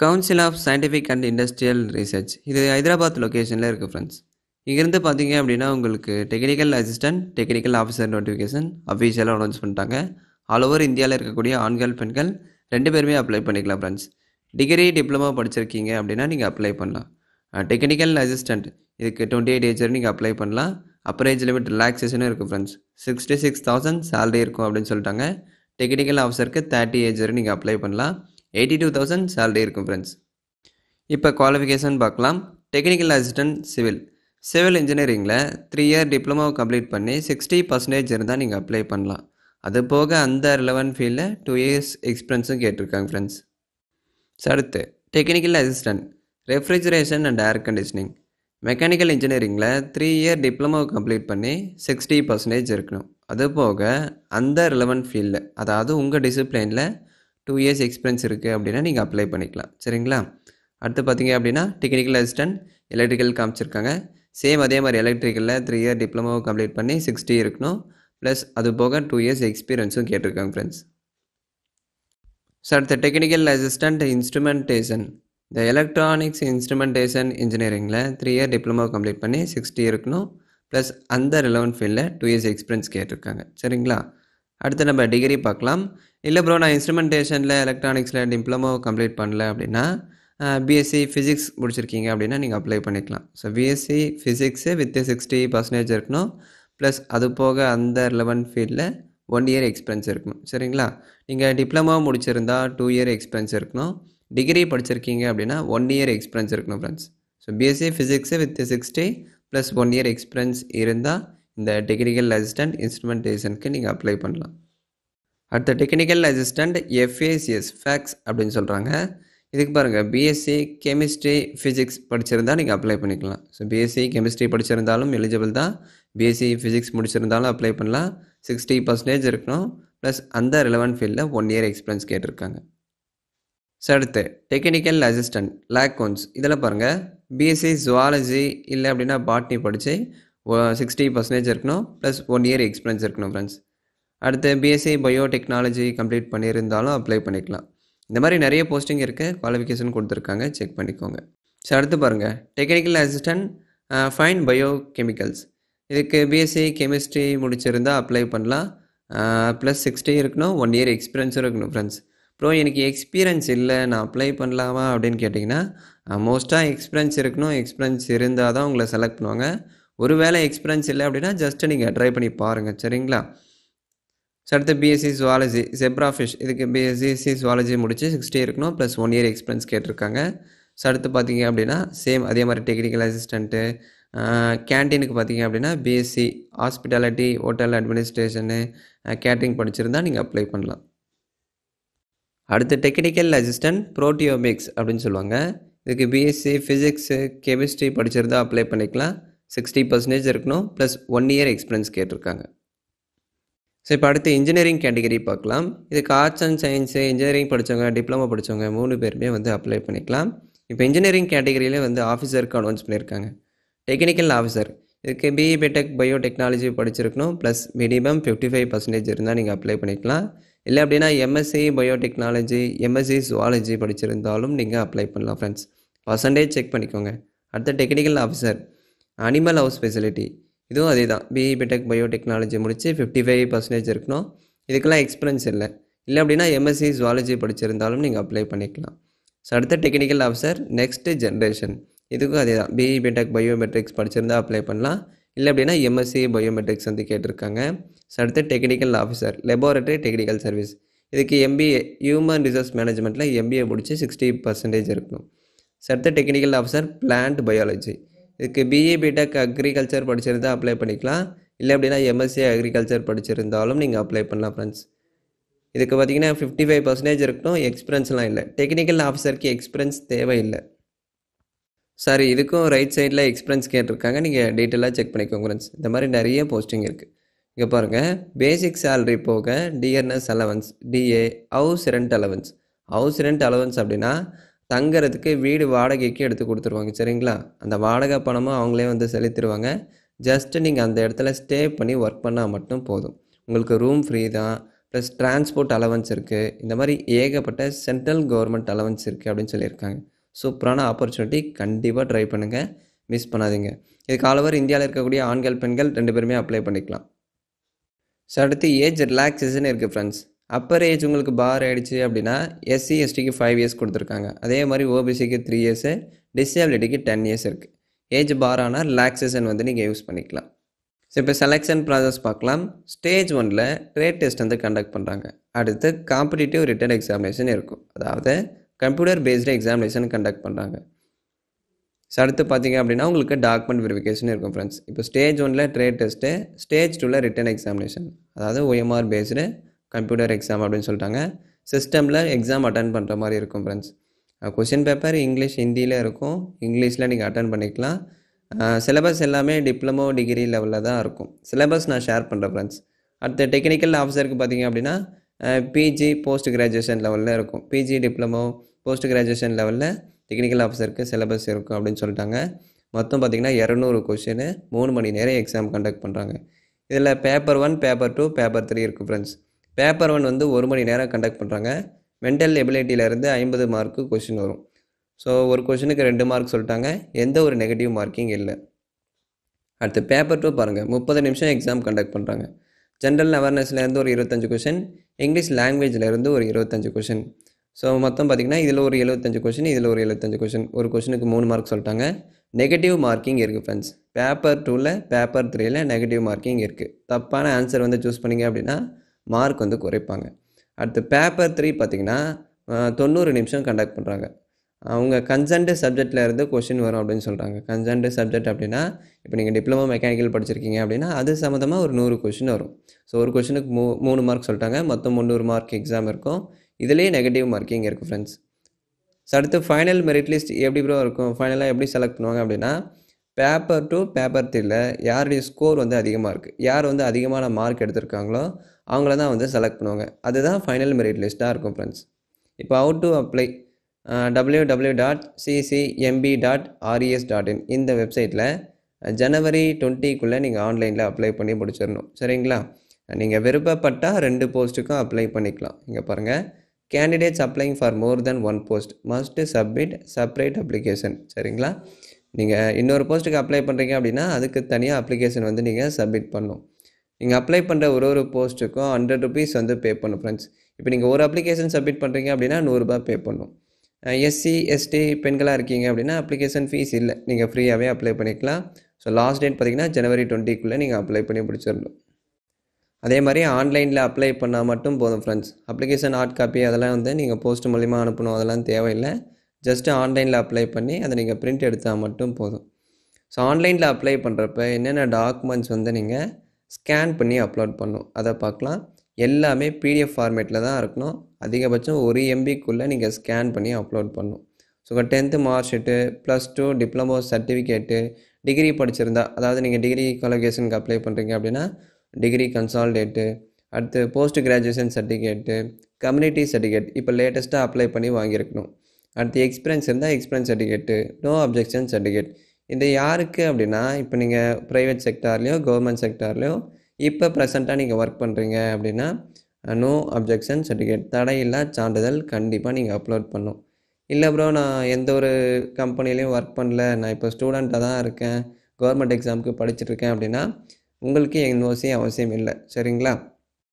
council of scientific and industrial research இது ஹைதராபாத் லொக்கேஷனில் இருக்குது ஃப்ரெண்ட்ஸ் இங்கேருந்து பார்த்தீங்க அப்படின்னா உங்களுக்கு technical assistant technical officer notification அஃபீஷியலாக அனௌன்ஸ் பண்ணிட்டாங்க ஆல் ஓவர் இந்தியாவில் இருக்கக்கூடிய ஆண்கள் பெண்கள் ரெண்டு பேருமே அப்ளை பண்ணிக்கலாம் ஃப்ரெண்ட்ஸ் டிகிரி டிப்ளமா படிச்சிருக்கீங்க அப்படின்னா நீங்கள் அப்ளை பண்ணலாம் டெக்னிக்கல் அசிஸ்டண்ட் இதுக்கு டுவெண்ட்டி எயிட் ஏஜர் நீங்கள் அப்ளை பண்ணலாம் அப்பர் ஏஜ் லிமிட் ரிலாக்ஸேஷனும் இருக்குது friends sixty six thousand salary இருக்கும் அப்படின்னு சொல்லிட்டாங்க டெக்னிக்கல் ஆஃபீஸருக்கு தேர்ட்டி ஏஜர் நீங்கள் அப்ளை பண்ணலாம் எயிட்டி டூ தௌசண்ட் சேலரி இருக்கும் ஃப்ரெண்ட்ஸ் இப்போ குவாலிஃபிகேஷன் பார்க்கலாம் டெக்னிக்கல் அசிஸ்டன்ட் சிவில் சிவில் இன்ஜினியரிங்கில் த்ரீ இயர் டிப்ளமோ கம்ப்ளீட் பண்ணி சிக்ஸ்டி பர்சன்டேஜ் இருந்தால் நீங்கள் அப்ளை பண்ணலாம் அது போக அந்த ரிலவன் ஃபீல்டில் டூ இயர்ஸ் எக்ஸ்பீரியன்ஸும் கேட்டிருக்காங்க ஃப்ரெண்ட்ஸ் அடுத்து technical assistant refrigeration and air conditioning mechanical இன்ஜினியரிங்கில் த்ரீ இயர் டிப்ளமோ கம்ப்ளீட் பண்ணி சிக்ஸ்டி பர்சன்டேஜ் இருக்கணும் அது போக அந்த ரிலவன் ஃபீல்டில் அதாவது உங்கள் டிசிப்ளினில் டூ இயர்ஸ் எக்ஸ்பீரியன்ஸ் இருக்குது அப்படின்னா நீங்கள் அப்ளை பண்ணிக்கலாம் சரிங்களா அடுத்து பார்த்தீங்க அப்படின்னா டெக்னிக்கல் அசிஸ்டன்ட் எலக்ட்ரிக்கல் காமிச்சிருக்காங்க சேம் அதே மாதிரி எலக்ட்ரிக்கலில் த்ரீ இயர் டிப்ளமோ கம்ப்ளீட் பண்ணி சிக்ஸ்டி இருக்கணும் ப்ளஸ் அது போக டூ இயர்ஸ் எக்ஸ்பீரியன்ஸும் கேட்டிருக்காங்க ஃப்ரெண்ட்ஸ் ஸோ அடுத்த டெக்னிக்கல் அசிஸ்டண்ட் இன்ஸ்ட்ருமெண்டேஷன் இந்த எலக்ட்ரானிக்ஸ் இன்ஸ்ட்ருமெண்டேஷன் இன்ஜினியரிங்கில் த்ரீ இயர் டிப்ளமோ கம்ப்ளீட் பண்ணி சிக்ஸ்டி இருக்கணும் ப்ளஸ் அந்த ரிலவன் ஃபீல்டில் டூ இயர்ஸ் எக்ஸ்பீரியன்ஸ் கேட்டிருக்காங்க சரிங்களா அடுத்து நம்ம டிகிரி பார்க்கலாம் இல்லை ப்ரோ நான் இன்ஸ்ட்ருமெண்டேஷனில் எலக்ட்ரானிக்ஸில் டிப்ளமோ கம்ப்ளீட் பண்ணல அப்படின்னா பிஎஸ்சி ஃபிசிக்ஸ் முடிச்சிருக்கீங்க அப்படின்னா நீங்கள் அப்ளை பண்ணிக்கலாம் so BSc physics with sixty percentage இருக்கணும் ப்ளஸ் அது போக அந்த லெவன் ஃபீல்டில் ஒன் இயர் எக்ஸ்பென்ஸ் இருக்கணும் சரிங்களா நீங்கள் டிப்ளமோ முடிச்சிருந்தா டூ இயர் எக்ஸ்பென்ஸ் இருக்கணும் டிகிரி படிச்சிருக்கீங்க அப்படின்னா ஒன் இயர் எக்ஸ்பென்ஸ் இருக்கணும் friends so BSc physics with sixty plus one year experience இருந்தால் இந்த டெக்னிக்கல் அசிஸ்டண்ட் இன்ஸ்ட்ருமெண்டேஷனுக்கு நீங்கள் அப்ளை பண்ணலாம் அடுத்த டெக்னிக்கல் அசிஸ்டண்ட் எஃப்ஏசிஎஸ் ஃபேக்ஸ் அப்படின்னு சொல்கிறாங்க இதுக்கு பாருங்கள் பிஎஸ்சி கெமிஸ்ட்ரி ஃபிசிக்ஸ் படிச்சிருந்தால் நீங்கள் அப்ளை பண்ணிக்கலாம் ஸோ பிஎஸ்சி கெமிஸ்ட்ரி படிச்சிருந்தாலும் எலிஜிபிள் தான் பிஎஸ்சி ஃபிசிக்ஸ் முடிச்சிருந்தாலும் அப்ளை பண்ணலாம் சிக்ஸ்டி பர்சன்டேஜ் இருக்கணும் ப்ளஸ் அந்த ரிலவன் ஃபீல்டில் ஒன் இயர் எக்ஸ்பீரியன்ஸ் கேட்டிருக்காங்க ஸோ அடுத்து டெக்னிக்கல் அசிஸ்டண்ட் லேக்கோன்ஸ் இதில் பாருங்கள் பிஎஸ்சி ஜுவாலஜி இல்லை அப்படின்னா பாட்னி படித்து சிக்ஸ்டி பர்சன்டேஜ் இருக்கணும் ப்ளஸ் ஒன் இயர் எக்ஸ்பீரியன்ஸ் இருக்கணும் ஃப்ரெண்ட்ஸ் அடுத்து பிஎஸ்சி பயோடெக்னாலஜி கம்ப்ளீட் பண்ணியிருந்தாலும் அப்ளை பண்ணிக்கலாம் இந்த மாதிரி நிறைய போஸ்டிங் இருக்குது குவாலிஃபிகேஷன் கொடுத்துருக்காங்க செக் பண்ணிக்கோங்க ஸோ அடுத்து பாருங்கள் technical assistant fine bio chemicals இதுக்கு பிஎஸ்சி கெமிஸ்ட்ரி முடிச்சிருந்தால் அப்ளை பண்ணலாம் ப்ளஸ் uh, சிக்ஸ்டி இருக்கணும் ஒன் இயர் எக்ஸ்பீரியன்ஸும் இருக்கணும் ஃப்ரெண்ட்ஸ் ப்ரோ எனக்கு எக்ஸ்பீரியன்ஸ் இல்லை நான் அப்ளை பண்ணலாமா அப்படின்னு கேட்டிங்கன்னா மோஸ்ட்டாக uh, எக்ஸ்பீரியன்ஸ் இருக்கணும் எக்ஸ்பீரியன்ஸ் இருந்தால் தான் உங்களை செலக்ட் பண்ணுவாங்க ஒரு வேலை எக்ஸ்பீரியன்ஸ் இல்லை அப்படின்னா ஜஸ்ட்டு நீங்கள் ட்ரை பண்ணி பாருங்கள் சரிங்களா ஸோ அடுத்து பிஎஸ்சி ஜுவாலஜி செப்ரா ஃபிஷ் இதுக்கு பிஎஸ்சி ஜுவாலஜி முடிச்சு சிக்ஸ்டி இருக்கணும் ப்ளஸ் ஒன் இயர் எக்ஸ்பீரியன்ஸ் கேட்டிருக்காங்க ஸோ அடுத்து பார்த்தீங்க அப்படின்னா சேம் அதே மாதிரி டெக்னிக்கல் அசிஸ்டண்ட்டு கேன்டீனுக்கு பார்த்தீங்க அப்படின்னா BSc hospitality hotel administration catering படிச்சிருந்தால் நீங்கள் அப்ளை பண்ணலாம் அடுத்து டெக்னிக்கல் அசிஸ்டன்ட் ப்ரோட்டியோமிக்ஸ் அப்படின்னு சொல்லுவாங்க இதுக்கு பிஎஸ்சி ஃபிசிக்ஸு கெமிஸ்ட்ரி படிச்சிருந்தா அப்ளை பண்ணிக்கலாம் சிக்ஸ்டி பர்சன்டேஜ் இருக்கணும் ப்ளஸ் ஒன் இயர் எக்ஸ்பீரியன்ஸ் கேட்டிருக்காங்க ஸோ இப்போ அடுத்து இன்ஜினியரிங் கேட்டகரி பார்க்கலாம் இதுக்கு ஆர்ட்ஸ் அண்ட் சயின்ஸு இன்ஜினியரிங் படித்தவங்க டிப்ளமோ படித்தவங்க மூணு பேருமே வந்து அப்ளை பண்ணிக்கலாம் இப்போ இன்ஜினியரிங் கேட்டகரியில் வந்து ஆஃபீஸருக்கு அனௌன்ஸ் பண்ணியிருக்காங்க டெக்னிக்கல் ஆஃபீஸர் இதுக்கு பிஇ பிடெக் பயோ டெக்னாலஜி படிச்சிருக்கணும் plus minimum fifty five percentage இருந்தால் நீங்கள் அப்ளை பண்ணிக்கலாம் இல்லை அப்படின்னா MSc bio technology MSc zoology படிச்சிருந்தாலும் நீங்கள் அப்ளை பண்ணலாம் ஃப்ரெண்ட்ஸ் பர்சன்டேஜ் செக் பண்ணிக்கோங்க அடுத்த technical officer animal house facility இதுவும் அதே தான் பிஇ பிடெக் பயோடெக்னாலஜி முடித்து ஃபிஃப்டி ஃபைவ் பர்சன்டேஜ் இருக்கணும் இதுக்கெல்லாம் எக்ஸ்பீரியன்ஸ் இல்லை இல்லை அப்படின்னா எம்எஸ்சி ஜுவாலஜி படிச்சிருந்தாலும் நீங்கள் அப்ளை பண்ணிக்கலாம் ஸோ அடுத்த டெக்னிக்கல் ஆஃபீஸர் நெக்ஸ்ட் ஜென்ரேஷன் இதுக்கும் அதே தான் பிஇ பிடெக் பயோமெட்ரிக்ஸ் படிச்சிருந்தா அப்ளை பண்ணலாம் இல்லை அப்படின்னா எம்எஸ்சி பயோமெட்ரிக்ஸ் வந்து கேட்டிருக்காங்க ஸோ அடுத்த technical officer laboratory technical service இதுக்கு எம்பிஏ ஹியூமன் ரிசோர்ஸ் மேனேஜ்மெண்ட்டில் எம்பிஏ முடிச்சு சிக்ஸ்டி பர்சன்டேஜ் இருக்கணும் ஸோ அடுத்த டெக்னிக்கல் ஆஃபீஸர் பிளான்ட் பயாலஜி இதுக்கு பிஏ பிடெக் அக்ரிகல்ச்சர் படிச்சிருந்தால் அப்ளை பண்ணிக்கலாம் இல்லை அப்படின்னா எம்எஸ்சி அக்ரிகல்ச்சர் படிச்சிருந்தாலும் நீங்கள் அப்ளை பண்ணலாம் ஃப்ரெண்ட்ஸ் இதுக்கு பார்த்தீங்கன்னா ஃபிஃப்டி ஃபைவ் பர்சன்டேஜ் இருக்கட்டும் எக்ஸ்பீரியன்ஸ்லாம் இல்லை டெக்னிக்கல் ஆஃபீஸருக்கு எக்ஸ்பீரியன்ஸ் தேவையில்லை சாரி இதுக்கும் ரைட் சைடில் எக்ஸ்பீரியன்ஸ் கேட்டிருக்காங்க நீங்கள் டீட்டெயிலாக செக் பண்ணிக்கோங்க ஃப்ரெண்ட்ஸ் இந்த மாதிரி நிறைய போஸ்டிங் இருக்குது இங்கே பாருங்கள் பேசிக் சேலரி போக DNS allowance DA house rent allowance house rent allowance அப்படின்னா தங்கிறதுக்கு வீடு வாடகைக்கு எடுத்து கொடுத்துருவாங்க சரிங்களா அந்த வாடகை பணமும் அவங்களே வந்து செலுத்திடுவாங்க ஜஸ்ட்டு நீங்கள் அந்த இடத்துல ஸ்டே பண்ணி ஒர்க் பண்ணால் மட்டும் போதும் உங்களுக்கு ரூம் ஃப்ரீ தான் ப்ளஸ் டிரான்ஸ்போர்ட் அலவன்ஸ் இருக்குது இந்த மாதிரி ஏகப்பட்ட சென்ட்ரல் கவர்மெண்ட் அலவன்ஸ் இருக்குது அப்படின்னு சொல்லியிருக்காங்க சூப்பரான ஆப்பர்ச்சுனிட்டி கண்டிப்பாக ட்ரை பண்ணுங்கள் மிஸ் பண்ணாதீங்க இதுக்கு ஆல் ஓவர் இந்தியாவில் இருக்கக்கூடிய ஆண்கள் பெண்கள் ரெண்டு பேருமே அப்ளை பண்ணிக்கலாம் ஸோ அடுத்து ஏஜ் ரிலாக்ஸேஷன் இருக்குது ஃப்ரெண்ட்ஸ் அப்பர் ஏஜ் உங்களுக்கு பார் ஆகிடுச்சு அப்படின்னா எஸ்சி எஸ்டிக்கு ஃபைவ் இயர்ஸ் கொடுத்துருக்காங்க அதே மாதிரி ஓபிசிக்கு த்ரீ இயர்ஸு டிசேபிலிட்டிக்கு டென் இயர்ஸ் இருக்குது ஏஜ் பார் ஆனால் ரிலாக்ஸேஷன் வந்து நீங்கள் யூஸ் பண்ணிக்கலாம் ஸோ இப்போ செலெக்ஷன் ப்ராசஸ் பார்க்கலாம் ஸ்டேஜ் ஒனில் ட்ரேட் டெஸ்ட் வந்து கண்டக்ட் பண்ணுறாங்க அடுத்து காம்படிட்டிவ் ரிட்டன் எக்ஸாமினேஷன் இருக்கும் அதாவது கம்ப்யூட்டர் பேஸ்டு எக்ஸாமினேஷன் கண்டக்ட் பண்ணுறாங்க ஸோ அடுத்து பார்த்தீங்க அப்படின்னா உங்களுக்கு டாக்குமெண்ட் வெரிஃபிகேஷன் இருக்கும் ஃப்ரெண்ட்ஸ் இப்போ ஸ்டேஜ் ஒனில் ட்ரேட் டெஸ்ட்டு ஸ்டேஜ் டூவில் ரிட்டன் எக்ஸாமினேஷன் அதாவது ஒய்எம்ஆர் பேஸ்டு கம்ப்யூட்டர் எக்ஸாம் அப்படின்னு சொல்லிட்டாங்க சிஸ்டமில் எக்ஸாம் அட்டன் பண்ணுற மாதிரி இருக்கும் ஃப்ரெண்ட்ஸ் கொஷின் பேப்பர் இங்கிலீஷ் ஹிந்தியில் இருக்கும் இங்கிலீஷில் நீங்கள் அட்டன் பண்ணிக்கலாம் சிலபஸ் எல்லாமே டிப்ளமோ டிகிரி லெவலில் தான் இருக்கும் சிலபஸ் நான் ஷேர் பண்ணுறேன் ஃப்ரெண்ட்ஸ் அடுத்த டெக்னிக்கல் ஆஃபீஸருக்கு பார்த்தீங்க அப்படின்னா பிஜி போஸ்ட் கிராஜுவேஷன் லெவலில் இருக்கும் பிஜி டிப்ளமோ போஸ்ட் கிராஜுவேஷன் லெவலில் டெக்னிக்கல் ஆஃபீஸருக்கு சிலபஸ் இருக்கும் அப்படின்னு சொல்லிட்டாங்க மொத்தம் பார்த்திங்கன்னா இரநூறு கொஷினு மூணு மணி நேரம் எக்ஸாம் கண்டக்ட் பண்ணுறாங்க இதில் paper one paper two paper three இருக்குது ஃப்ரெண்ட்ஸ் பேப்பர் ஒன் வந்து ஒரு மணி நேரம் கண்டக்ட் பண்ணுறாங்க மென்டல் எபிலிட்டியிலேருந்து ஐம்பது மார்க்கு கொஷின் வரும் ஸோ ஒரு கொஷினுக்கு ரெண்டு மார்க் சொல்லிட்டாங்க எந்த ஒரு நெகட்டிவ் மார்க்கிங் இல்லை அடுத்து பேப்பர் டூ பாருங்கள் முப்பது நிமிஷம் எக்ஸாம் கண்டக்ட் பண்ணுறாங்க ஜென்ரல் அவேர்னஸ்லேருந்து ஒரு இருபத்தஞ்சு கொஷின் இங்கிலீஷ் லாங்குவேஜ்லேருந்து ஒரு இருபத்தஞ்சு கொஷின் ஸோ மொத்தம் பார்த்திங்கன்னா இதில் ஒரு எழுபத்தஞ்சு கொஷின் இதில் ஒரு எழுபத்தஞ்சு கொஷின் ஒரு கொஷினுக்கு மூணு மார்க் சொல்லிட்டாங்க நெகட்டிவ் மார்க்கிங் இருக்குது ஃப்ரெண்ட்ஸ் பேப்பர் டூவில் பேப்பர் த்ரீயில் நெகட்டிவ் மார்க்கிங் இருக்குது தப்பான ஆன்சர் வந்து சூஸ் பண்ணிங்க அப்படின்னா மார்க் வந்து குறைப்பாங்க அடுத்து பேப்பர் த்ரீ பார்த்திங்கன்னா தொண்ணூறு நிமிஷம் கண்டக்ட் பண்ணுறாங்க அவங்க கன்சன்ட் சப்ஜெக்டில் இருந்து கொஷின் வரும் அப்படின்னு சொல்கிறாங்க கன்சன்ட் சப்ஜெக்ட் அப்படின்னா இப்போ நீங்கள் டிப்ளமோ மெக்கானிக்கல் படிச்சிருக்கீங்க அப்படின்னா அது சம்மந்தமாக ஒரு நூறு கொஷின் வரும் ஸோ ஒரு கொஷினுக்கு மூ மூணு மார்க் சொல்லிட்டாங்க மொத்தம் முந்நூறு மார்க் எக்ஸாம் இருக்கும் இதுலேயே நெகட்டிவ் மார்க்கிங் இருக்குது ஃப்ரெண்ட்ஸ் ஸோ அடுத்து ஃபைனல் மெரிட் லிஸ்ட் எப்படி ப்ரோ இருக்கும் ஃபைனலாக எப்படி செலக்ட் பண்ணுவாங்க அப்படின்னா பேப்பர் டூ பேப்பர் த்ரீல யாருடைய ஸ்கோர் வந்து அதிகமாக இருக்குது யார் வந்து அதிகமான மார்க் எடுத்திருக்காங்களோ அவங்கள தான் வந்து செலக்ட் பண்ணுவாங்க அதுதான் ஃபைனல் மெரிட் லிஸ்ட்டாக இருக்கும் ஃப்ரெண்ட்ஸ் இப்போ how to apply W W dot CCMB dot RES dot in இந்த வெப்சைட்டில் ஜனவரி டுவெண்ட்டிக்குள்ளே நீங்கள் ஆன்லைனில் அப்ளை பண்ணி முடிச்சிடணும் சரிங்களா நீங்கள் விருப்பப்பட்டால் ரெண்டு போஸ்ட்டுக்கும் அப்ளை பண்ணிக்கலாம் இங்கே பாருங்கள் candidates applying for more then one post must submit separate application சரிங்களா நீங்கள் இன்னொரு போஸ்ட்டுக்கு அப்ளை பண்ணுறீங்க அப்படின்னா அதுக்கு தனியாக அப்ளிகேஷன் வந்து நீங்கள் சப்மிட் பண்ணணும் நீங்கள் அப்ளை பண்ணுற ஒரு ஒரு போஸ்ட்டுக்கும் ஹண்ட்ரட் ருபீஸ் வந்து பே பண்ணும் ஃப்ரெண்ட்ஸ் இப்போ நீங்கள் ஒரு அப்ளிகேஷன் சப்மிட் பண்ணுறீங்க அப்படின்னா நூறுரூபா பே பண்ணும் எஸ்சி எஸ்டி பெண்களாக இருக்கீங்க அப்படின்னா அப்ளிகேஷன் ஃபீஸ் இல்லை நீங்கள் ஃப்ரீயாகவே அப்ளை பண்ணிக்கலாம் ஸோ லாஸ்ட் டேட் பார்த்தீங்கன்னா ஜனவரி டுவெண்ட்டிக்குள்ளே நீங்கள் அப்ளை பண்ணி பிடிச்சிடணும் அதே மாதிரி ஆன்லைனில் அப்ளை பண்ணால் மட்டும் போதும் ஃப்ரெண்ட்ஸ் அப்ளிகேஷன் ஹார்ட் காப்பி அதெல்லாம் வந்து நீங்கள் போஸ்ட் மூலிமா அனுப்பணும் அதெல்லாம் தேவையில்லை ஜஸ்ட்டு ஆன்லைனில் அப்ளை பண்ணி அதை நீங்கள் பிரிண்ட் எடுத்தால் மட்டும் போதும் ஸோ ஆன்லைனில் அப்ளை பண்ணுறப்ப என்னென்ன டாக்குமெண்ட்ஸ் வந்து நீங்கள் ஸ்கேன் பண்ணி அப்லோட் பண்ணும் அதை பார்க்கலாம் எல்லாமே பிடிஎஃப் ஃபார்மேட்டில் தான் இருக்கணும் அதிகபட்சம் ஒரு எம்பிக்குள்ளே நீங்கள் ஸ்கேன் பண்ணி அப்லோட் பண்ணும் so tenth mark sheet plus two diploma certificate degree படிச்சிருந்தா அதாவது நீங்கள் டிகிரி குவாலிஃபிகேஷனுக்கு அப்ளை பண்ணுறீங்க அப்படின்னா டிகிரி கன்சால்டேட்டு அடுத்து post graduation certificate community certificate இப்போ லேட்டஸ்ட்டாக அப்ளை பண்ணி வாங்கியிருக்கணும் அடுத்து எக்ஸ்பீரியன்ஸ் இருந்தால் experience certificate no objection certificate இது யாருக்கு அப்படின்னா இப்போ நீங்கள் ப்ரைவேட் செக்டார்லேயோ கவர்மெண்ட் செக்டார்லேயோ இப்போ ப்ரெசண்ட்டாக நீங்கள் ஒர்க் பண்ணுறீங்க அப்படின்னா நோ அப்ஜெக்ஷன் சர்டிஃபிகேட் தடையில்லா சான்றிதழ் கண்டிப்பாக நீங்கள் அப்லோட் பண்ணும் இல்லை ப்ரோ நான் எந்த ஒரு கம்பெனிலையும் ஒர்க் பண்ணல நான் இப்போ ஸ்டூடெண்ட்டாக தான் இருக்கேன் கவர்மெண்ட் எக்ஸாமுக்கு படிச்சுட்ருக்கேன் அப்படின்னா உங்களுக்கு என்ஓசி அவசியம் இல்லை சரிங்களா